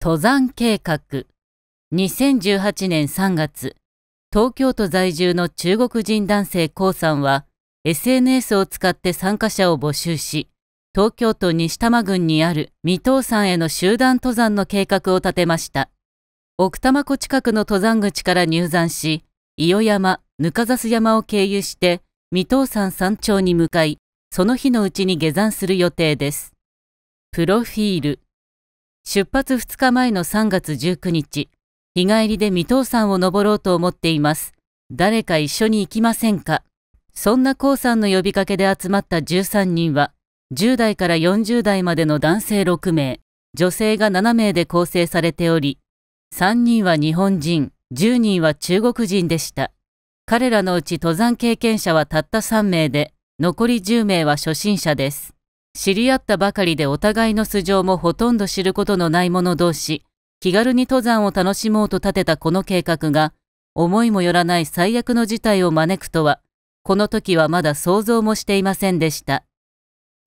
登山計画2018年3月東京都在住の中国人男性江さんは SNS を使って参加者を募集し東京都西多摩郡にある三島山への集団登山の計画を立てました奥多摩湖近くの登山口から入山し伊予山ぬかざす山を経由して三島山山頂に向かいその日のうちに下山する予定ですプロフィール出発2日前の3月19日、日帰りで未登山を登ろうと思っています。誰か一緒に行きませんかそんなコさんの呼びかけで集まった13人は、10代から40代までの男性6名、女性が7名で構成されており、3人は日本人、10人は中国人でした。彼らのうち登山経験者はたった3名で、残り10名は初心者です。知り合ったばかりでお互いの素性もほとんど知ることのない者同士、気軽に登山を楽しもうと立てたこの計画が、思いもよらない最悪の事態を招くとは、この時はまだ想像もしていませんでした。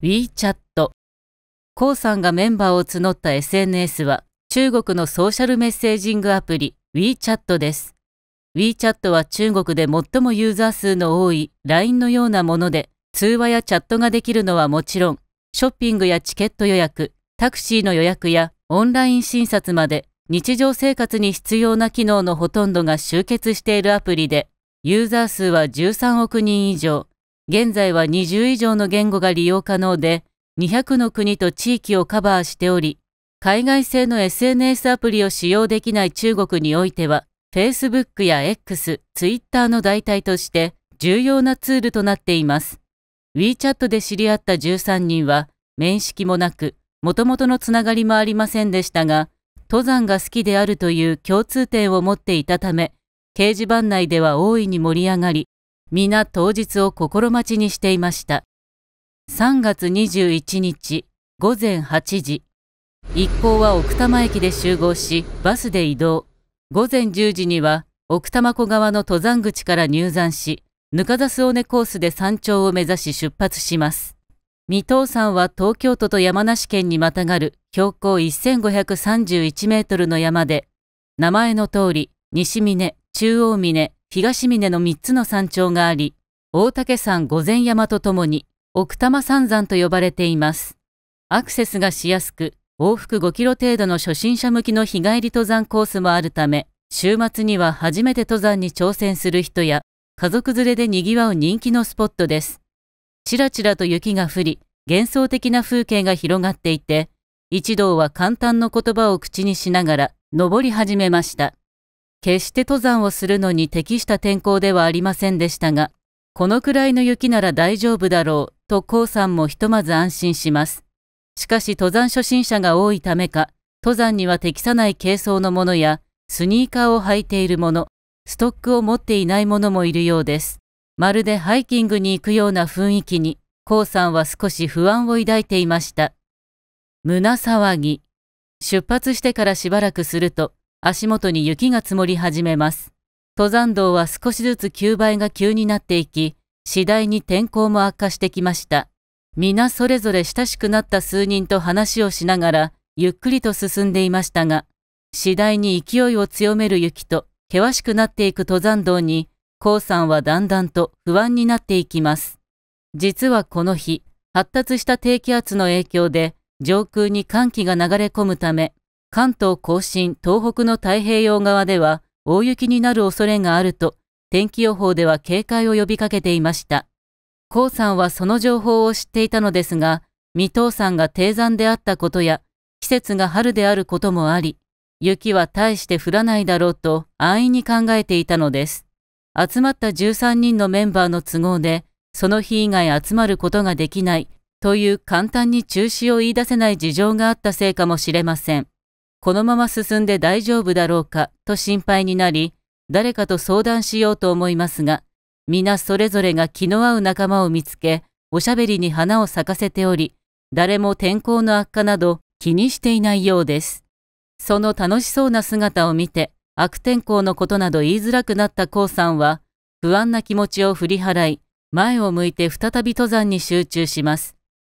WeChat。コウさんがメンバーを募った SNS は、中国のソーシャルメッセージングアプリ WeChat です。WeChat は中国で最もユーザー数の多い LINE のようなもので、通話やチャットができるのはもちろん、ショッピングやチケット予約、タクシーの予約やオンライン診察まで日常生活に必要な機能のほとんどが集結しているアプリで、ユーザー数は13億人以上、現在は20以上の言語が利用可能で、200の国と地域をカバーしており、海外製の SNS アプリを使用できない中国においては、Facebook や X、Twitter の代替として重要なツールとなっています。WeChat で知り合った13人は面識もなく、もともとのつながりもありませんでしたが、登山が好きであるという共通点を持っていたため、掲示板内では大いに盛り上がり、皆当日を心待ちにしていました。3月21日午前8時、一行は奥多摩駅で集合し、バスで移動。午前10時には奥多摩湖側の登山口から入山し、ぬかざす尾根コースで山頂を目指し出発します。三島山は東京都と山梨県にまたがる標高1531メートルの山で、名前の通り、西峰、中央峰、東峰の3つの山頂があり、大竹山御前山とともに、奥多摩山山と呼ばれています。アクセスがしやすく、往復5キロ程度の初心者向きの日帰り登山コースもあるため、週末には初めて登山に挑戦する人や、家族連れで賑わう人気のスポットです。ちらちらと雪が降り、幻想的な風景が広がっていて、一同は簡単の言葉を口にしながら登り始めました。決して登山をするのに適した天候ではありませんでしたが、このくらいの雪なら大丈夫だろうとコさんもひとまず安心します。しかし登山初心者が多いためか、登山には適さない軽装のものや、スニーカーを履いているもの、ストックを持っていないももいるようです。まるでハイキングに行くような雰囲気に、コウさんは少し不安を抱いていました。胸騒ぎ。出発してからしばらくすると、足元に雪が積もり始めます。登山道は少しずつ急倍が急になっていき、次第に天候も悪化してきました。皆それぞれ親しくなった数人と話をしながら、ゆっくりと進んでいましたが、次第に勢いを強める雪と険しくなっていく登山道に、コウさんはだんだんと不安になっていきます。実はこの日、発達した低気圧の影響で、上空に寒気が流れ込むため、関東甲信、東北の太平洋側では大雪になる恐れがあると、天気予報では警戒を呼びかけていました。コウさんはその情報を知っていたのですが、未登山が低山であったことや、季節が春であることもあり、雪は大して降らないだろうと安易に考えていたのです。集まった13人のメンバーの都合で、その日以外集まることができないという簡単に中止を言い出せない事情があったせいかもしれません。このまま進んで大丈夫だろうかと心配になり、誰かと相談しようと思いますが、皆それぞれが気の合う仲間を見つけ、おしゃべりに花を咲かせており、誰も天候の悪化など気にしていないようです。その楽しそうな姿を見て、悪天候のことなど言いづらくなったコウさんは、不安な気持ちを振り払い、前を向いて再び登山に集中します。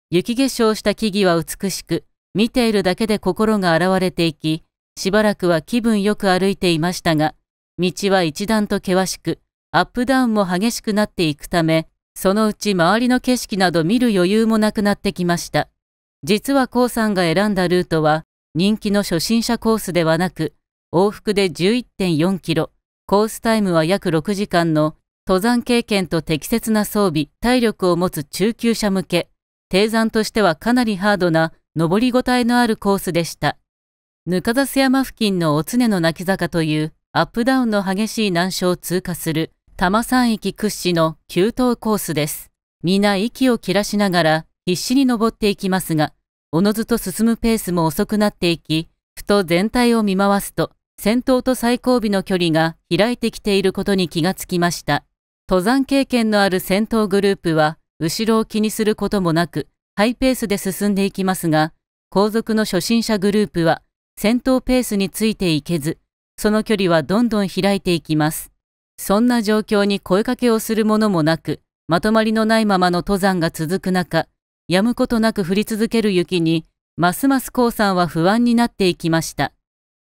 雪化粧した木々は美しく、見ているだけで心が現れていき、しばらくは気分よく歩いていましたが、道は一段と険しく、アップダウンも激しくなっていくため、そのうち周りの景色など見る余裕もなくなってきました。実はコウさんが選んだルートは、人気の初心者コースではなく、往復で11.4キロ、コースタイムは約6時間の登山経験と適切な装備、体力を持つ中級者向け、低山としてはかなりハードな登りごたえのあるコースでした。ぬか山付近のおつねの泣き坂というアップダウンの激しい難所を通過する多摩山域屈指の急登コースです。皆息を切らしながら必死に登っていきますが、おのずと進むペースも遅くなっていき、ふと全体を見回すと、先頭と最後尾の距離が開いてきていることに気がつきました。登山経験のある先頭グループは、後ろを気にすることもなく、ハイペースで進んでいきますが、後続の初心者グループは、先頭ペースについていけず、その距離はどんどん開いていきます。そんな状況に声かけをするものもなく、まとまりのないままの登山が続く中、止むことなく降り続ける雪に、ますますコウさんは不安になっていきました。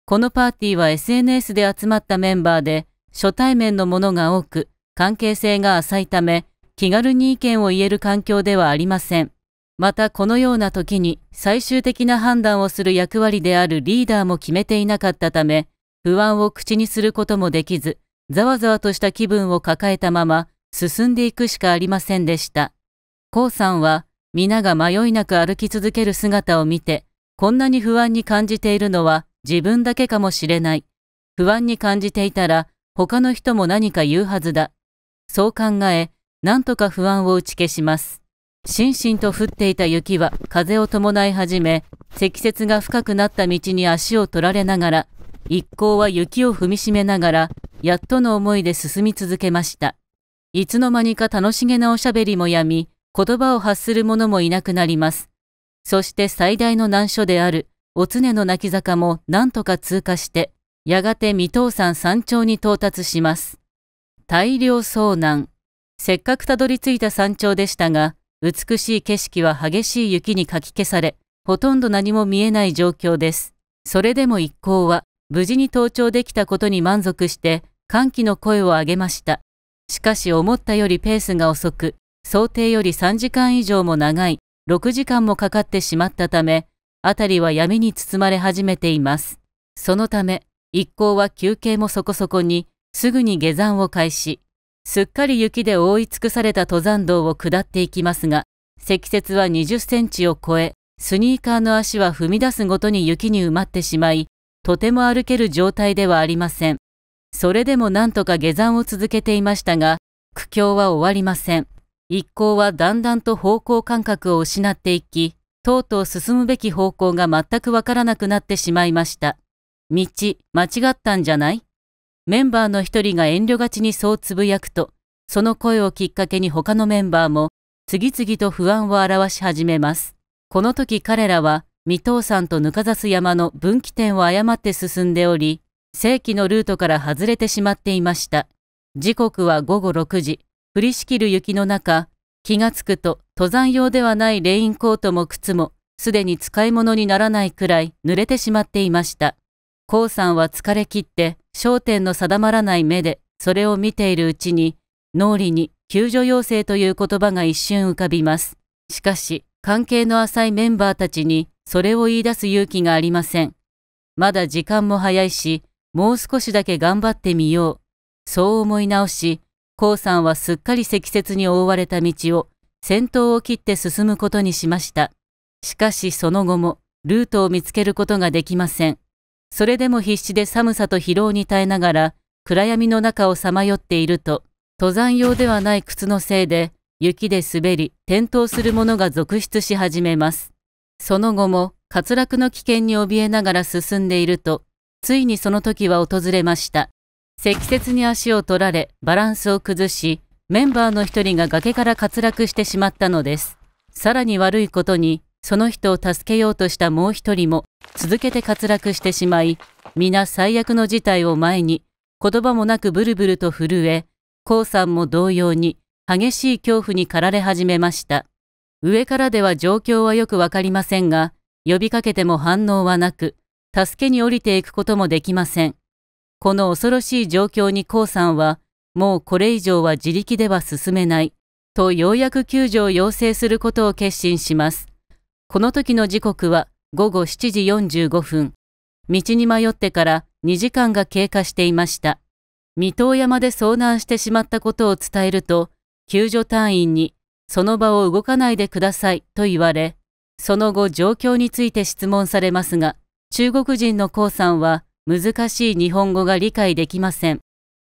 このパーティーは SNS で集まったメンバーで、初対面のものが多く、関係性が浅いため、気軽に意見を言える環境ではありません。またこのような時に最終的な判断をする役割であるリーダーも決めていなかったため、不安を口にすることもできず、ざわざわとした気分を抱えたまま進んでいくしかありませんでした。コウさんは皆が迷いなく歩き続ける姿を見て、こんなに不安に感じているのは自分だけかもしれない。不安に感じていたら、他の人も何か言うはずだ。そう考え、なんとか不安を打ち消します。しんしんと降っていた雪は風を伴い始め、積雪が深くなった道に足を取られながら、一行は雪を踏みしめながら、やっとの思いで進み続けました。いつの間にか楽しげなおしゃべりもやみ、言葉を発する者もいなくなります。そして最大の難所である、お常の泣き坂も何とか通過して、やがて未登山山頂に到達します。大量遭難。せっかくたどり着いた山頂でしたが、美しい景色は激しい雪にかき消され、ほとんど何も見えない状況です。それでも一行は、無事に登頂できたことに満足して、歓喜の声を上げました。しかし思ったよりペースが遅く、想定より3時間以上も長い6時間もかかってしまったため、辺りは闇に包まれ始めています。そのため、一行は休憩もそこそこに、すぐに下山を開始。すっかり雪で覆い尽くされた登山道を下っていきますが、積雪は20センチを超え、スニーカーの足は踏み出すごとに雪に埋まってしまい、とても歩ける状態ではありません。それでもなんとか下山を続けていましたが、苦境は終わりません。一行はだんだんと方向感覚を失っていき、とうとう進むべき方向が全くわからなくなってしまいました。道、間違ったんじゃないメンバーの一人が遠慮がちにそうつぶやくと、その声をきっかけに他のメンバーも次々と不安を表し始めます。この時彼らは、未さ山とぬかざす山の分岐点を誤って進んでおり、正規のルートから外れてしまっていました。時刻は午後6時。降りしきる雪の中、気がつくと登山用ではないレインコートも靴もすでに使い物にならないくらい濡れてしまっていました。コウさんは疲れ切って焦点の定まらない目でそれを見ているうちに脳裏に救助要請という言葉が一瞬浮かびます。しかし関係の浅いメンバーたちにそれを言い出す勇気がありません。まだ時間も早いし、もう少しだけ頑張ってみよう。そう思い直し、黄さんはすっかり積雪に覆われた道を先頭を切って進むことにしました。しかしその後もルートを見つけることができません。それでも必死で寒さと疲労に耐えながら暗闇の中をさまよっていると、登山用ではない靴のせいで雪で滑り転倒する者が続出し始めます。その後も滑落の危険に怯えながら進んでいると、ついにその時は訪れました。積雪に足を取られバランスを崩しメンバーの1人が崖から滑落してしまったのですさらに悪いことにその人を助けようとしたもう1人も続けて滑落してしまい皆最悪の事態を前に言葉もなくブルブルと震え k さんも同様に激しい恐怖に駆られ始めました上からでは状況はよく分かりませんが呼びかけても反応はなく助けに降りていくこともできませんこの恐ろしい状況に江さんは、もうこれ以上は自力では進めない、とようやく救助を要請することを決心します。この時の時刻は午後7時45分。道に迷ってから2時間が経過していました。三島山で遭難してしまったことを伝えると、救助隊員に、その場を動かないでくださいと言われ、その後状況について質問されますが、中国人の江さんは、難しい日本語が理解できません。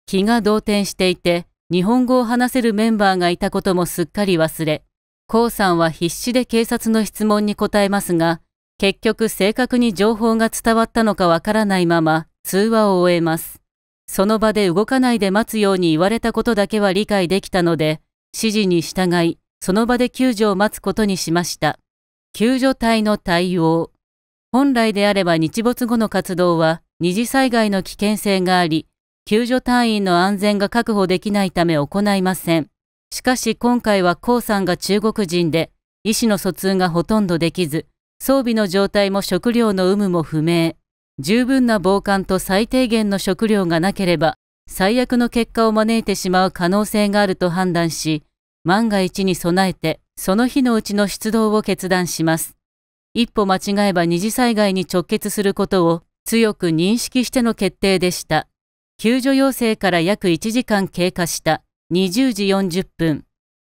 気が動転していて、日本語を話せるメンバーがいたこともすっかり忘れ、コウさんは必死で警察の質問に答えますが、結局正確に情報が伝わったのかわからないまま通話を終えます。その場で動かないで待つように言われたことだけは理解できたので、指示に従い、その場で救助を待つことにしました。救助隊の対応。本来であれば日没後の活動は二次災害の危険性があり、救助隊員の安全が確保できないため行いません。しかし今回は江さんが中国人で、医師の疎通がほとんどできず、装備の状態も食料の有無も不明。十分な防寒と最低限の食料がなければ、最悪の結果を招いてしまう可能性があると判断し、万が一に備えて、その日のうちの出動を決断します。一歩間違えば二次災害に直結することを強く認識しての決定でした。救助要請から約1時間経過した20時40分、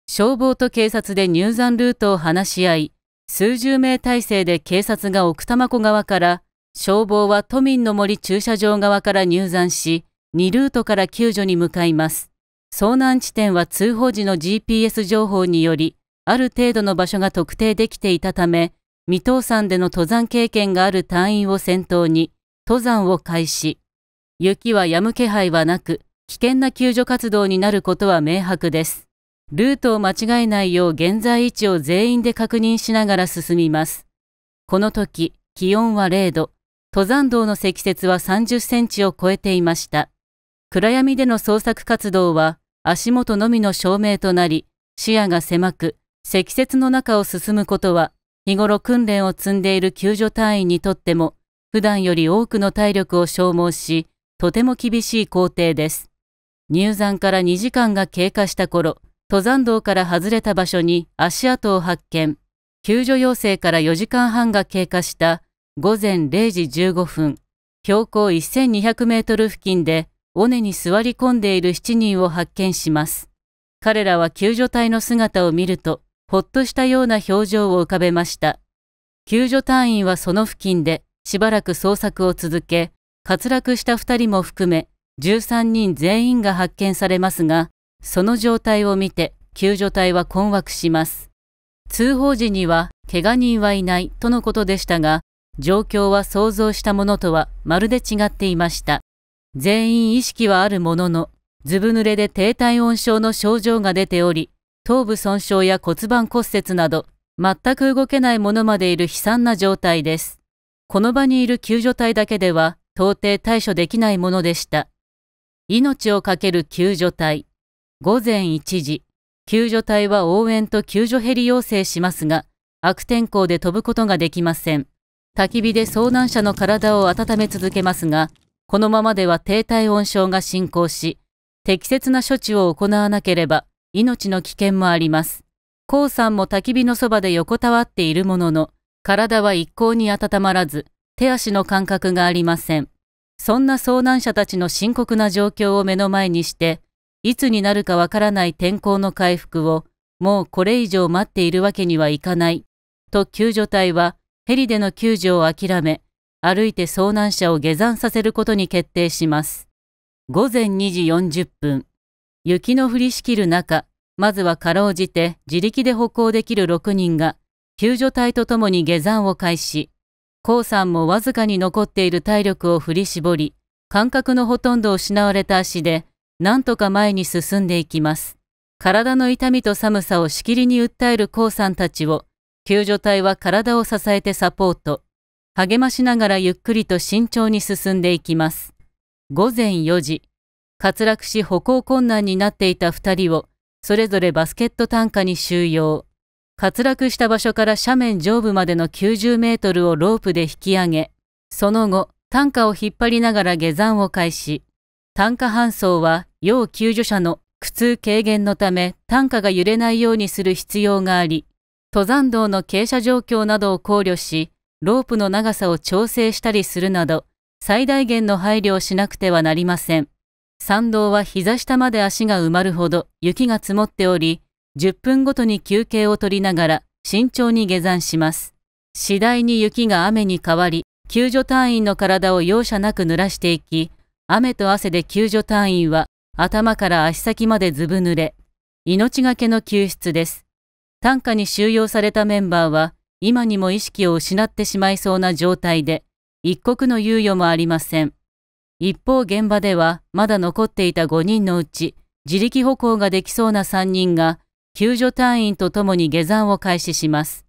消防と警察で入山ルートを話し合い、数十名体制で警察が奥多摩湖側から、消防は都民の森駐車場側から入山し、2ルートから救助に向かいます。遭難地点は通報時の GPS 情報により、ある程度の場所が特定できていたため、未登山での登山経験がある隊員を先頭に、登山を開始。雪は止む気配はなく、危険な救助活動になることは明白です。ルートを間違えないよう現在位置を全員で確認しながら進みます。この時、気温は0度、登山道の積雪は30センチを超えていました。暗闇での捜索活動は足元のみの照明となり、視野が狭く、積雪の中を進むことは、日頃訓練を積んでいる救助隊員にとっても普段より多くの体力を消耗し、とても厳しい工程です。入山から2時間が経過した頃、登山道から外れた場所に足跡を発見。救助要請から4時間半が経過した午前0時15分、標高1200メートル付近で尾根に座り込んでいる7人を発見します。彼らは救助隊の姿を見ると、ほっとしたような表情を浮かべました。救助隊員はその付近で、しばらく捜索を続け、滑落した2人も含め13人全員が発見されますが、その状態を見て救助隊は困惑します。通報時には怪我人はいないとのことでしたが、状況は想像したものとはまるで違っていました。全員意識はあるものの、ずぶ濡れで低体温症の症状が出ており、頭部損傷や骨盤骨折など、全く動けないものまでいる悲惨な状態です。この場にいる救助隊だけでは到底対処できないものでした。命を懸ける救助隊。午前1時、救助隊は応援と救助ヘリ要請しますが、悪天候で飛ぶことができません。焚き火で遭難者の体を温め続けますが、このままでは低体温症が進行し、適切な処置を行わなければ命の危険もあります。黄さんも焚き火のそばで横たわっているものの、体は一向に温まらず、手足の感覚がありません。そんな遭難者たちの深刻な状況を目の前にして、いつになるかわからない天候の回復を、もうこれ以上待っているわけにはいかない、と救助隊はヘリでの救助を諦め、歩いて遭難者を下山させることに決定します。午前2時40分、雪の降りしきる中、まずはかろうじて自力で歩行できる6人が救助隊とともに下山を開始。黄さんもわずかに残っている体力を振り絞り、感覚のほとんど失われた足で、なんとか前に進んでいきます。体の痛みと寒さをしきりに訴える黄さんたちを、救助隊は体を支えてサポート。励ましながらゆっくりと慎重に進んでいきます。午前4時、滑落し歩行困難になっていた2人を、それぞれバスケット単価に収容。滑落した場所から斜面上部までの90メートルをロープで引き上げ、その後、担架を引っ張りながら下山を開始。担架搬送は要救助者の苦痛軽減のため担架が揺れないようにする必要があり、登山道の傾斜状況などを考慮し、ロープの長さを調整したりするなど、最大限の配慮をしなくてはなりません。山道は膝下まで足が埋まるほど雪が積もっており、10分ごとに休憩を取りながら慎重に下山します。次第に雪が雨に変わり、救助隊員の体を容赦なく濡らしていき、雨と汗で救助隊員は頭から足先までずぶ濡れ、命がけの救出です。担架に収容されたメンバーは、今にも意識を失ってしまいそうな状態で、一刻の猶予もありません。一方現場では、まだ残っていた5人のうち、自力歩行ができそうな3人が、救助隊員と共に下山を開始します。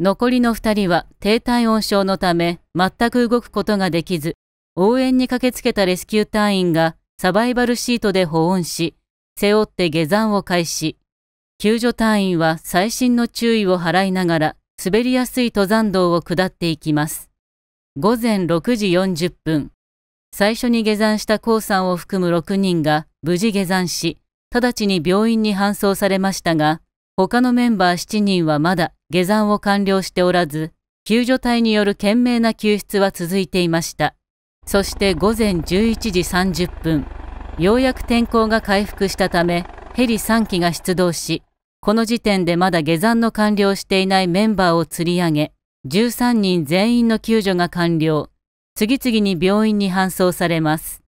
残りの二人は低体温症のため全く動くことができず、応援に駆けつけたレスキュー隊員がサバイバルシートで保温し、背負って下山を開始。救助隊員は最新の注意を払いながら滑りやすい登山道を下っていきます。午前6時40分、最初に下山した高さんを含む6人が無事下山し、直ちに病院に搬送されましたが、他のメンバー7人はまだ下山を完了しておらず、救助隊による懸命な救出は続いていました。そして午前11時30分、ようやく天候が回復したため、ヘリ3機が出動し、この時点でまだ下山の完了していないメンバーを釣り上げ、13人全員の救助が完了。次々に病院に搬送されます。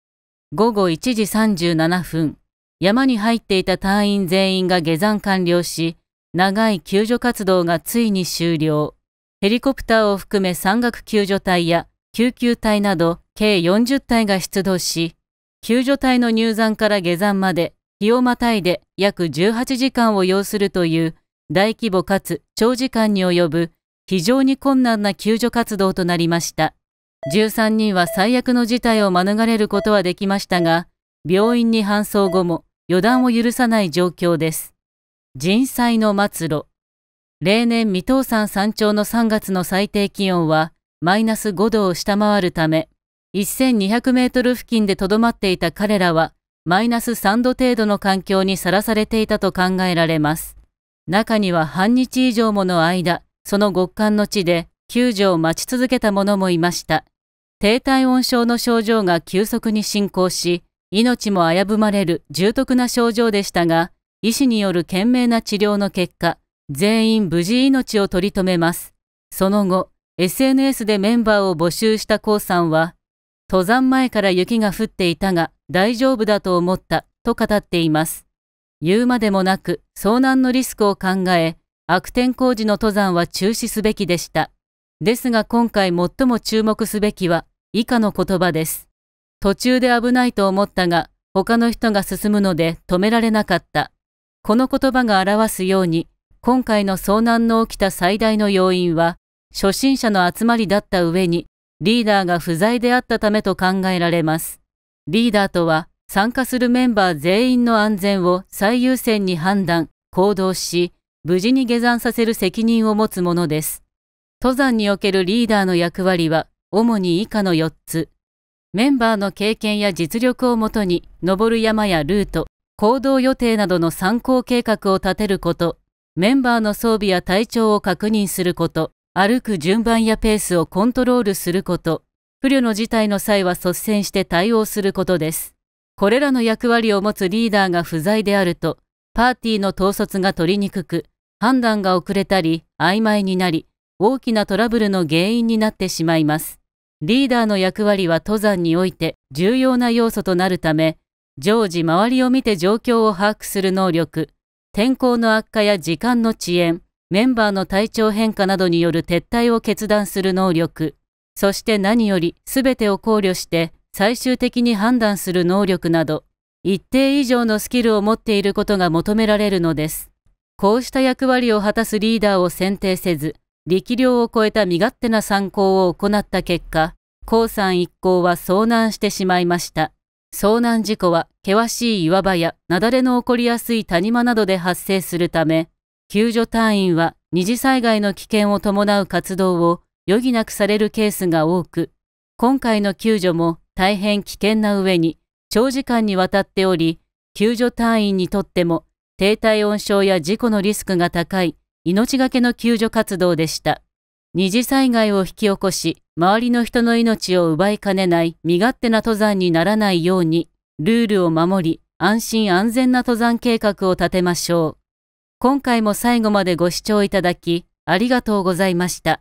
午後1時37分、山に入っていた隊員全員が下山完了し、長い救助活動がついに終了。ヘリコプターを含め山岳救助隊や救急隊など計40隊が出動し、救助隊の入山から下山まで日をまたいで約18時間を要するという大規模かつ長時間に及ぶ非常に困難な救助活動となりました。13人は最悪の事態を免れることはできましたが、病院に搬送後も予断を許さない状況です。人災の末路。例年未倒産山頂の3月の最低気温はマイナス5度を下回るため、1200メートル付近でとどまっていた彼らは、マイナス3度程度の環境にさらされていたと考えられます。中には半日以上もの間、その極寒の地で救助を待ち続けた者もいました。低体温症の症状が急速に進行し、命も危ぶまれる重篤な症状でしたが、医師による懸命な治療の結果、全員無事命を取り留めます。その後、SNS でメンバーを募集したコウさんは、登山前から雪が降っていたが大丈夫だと思ったと語っています。言うまでもなく遭難のリスクを考え、悪天候時の登山は中止すべきでした。ですが今回最も注目すべきは以下の言葉です。途中で危ないと思ったが、他の人が進むので止められなかった。この言葉が表すように、今回の遭難の起きた最大の要因は、初心者の集まりだった上に、リーダーが不在であったためと考えられます。リーダーとは、参加するメンバー全員の安全を最優先に判断、行動し、無事に下山させる責任を持つものです。登山におけるリーダーの役割は、主に以下の4つ。メンバーの経験や実力をもとに、登る山やルート、行動予定などの参考計画を立てること、メンバーの装備や体調を確認すること、歩く順番やペースをコントロールすること、不慮の事態の際は率先して対応することです。これらの役割を持つリーダーが不在であると、パーティーの統率が取りにくく、判断が遅れたり、曖昧になり、大きなトラブルの原因になってしまいます。リーダーの役割は登山において重要な要素となるため、常時周りを見て状況を把握する能力、天候の悪化や時間の遅延、メンバーの体調変化などによる撤退を決断する能力、そして何より全てを考慮して最終的に判断する能力など、一定以上のスキルを持っていることが求められるのです。こうした役割を果たすリーダーを選定せず、力量を超えた身勝手な参考を行った結果、江さん一行は遭難してしまいました。遭難事故は険しい岩場や雪崩の起こりやすい谷間などで発生するため、救助隊員は二次災害の危険を伴う活動を余儀なくされるケースが多く、今回の救助も大変危険な上に長時間にわたっており、救助隊員にとっても低体温症や事故のリスクが高い命がけの救助活動でした。二次災害を引き起こし、周りの人の命を奪いかねない身勝手な登山にならないように、ルールを守り、安心安全な登山計画を立てましょう。今回も最後までご視聴いただき、ありがとうございました。